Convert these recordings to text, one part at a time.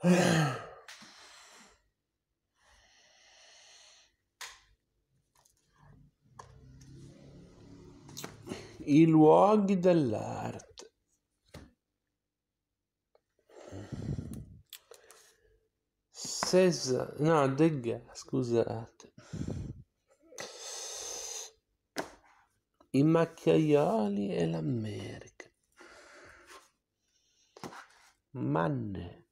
I luoghi dell'arte. Cesare, no, Degas, scusate. I macchiaioli e l'America. Manne.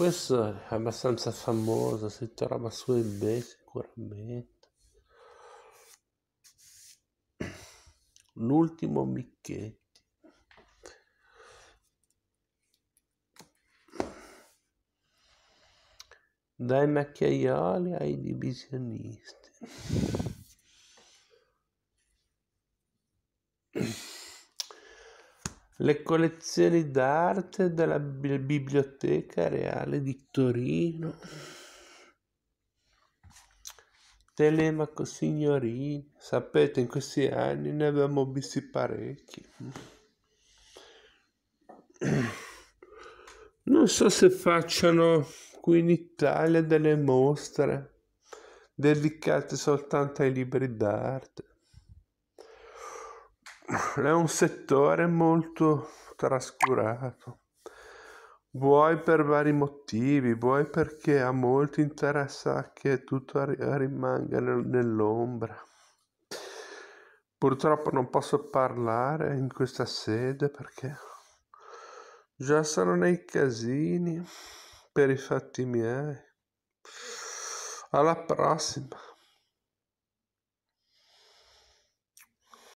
Questo è abbastanza famoso, ho trova roba su ebay sicuramente. L'ultimo micchetti Dai macchiaioli ai divisionisti. le collezioni d'arte della Biblioteca Reale di Torino. Telemaco signorini, sapete, in questi anni ne abbiamo visti parecchi. Non so se facciano qui in Italia delle mostre dedicate soltanto ai libri d'arte è un settore molto trascurato. Vuoi per vari motivi, vuoi perché a molti interessa che tutto rimanga nell'ombra. Purtroppo non posso parlare in questa sede perché già sono nei casini per i fatti miei. Alla prossima!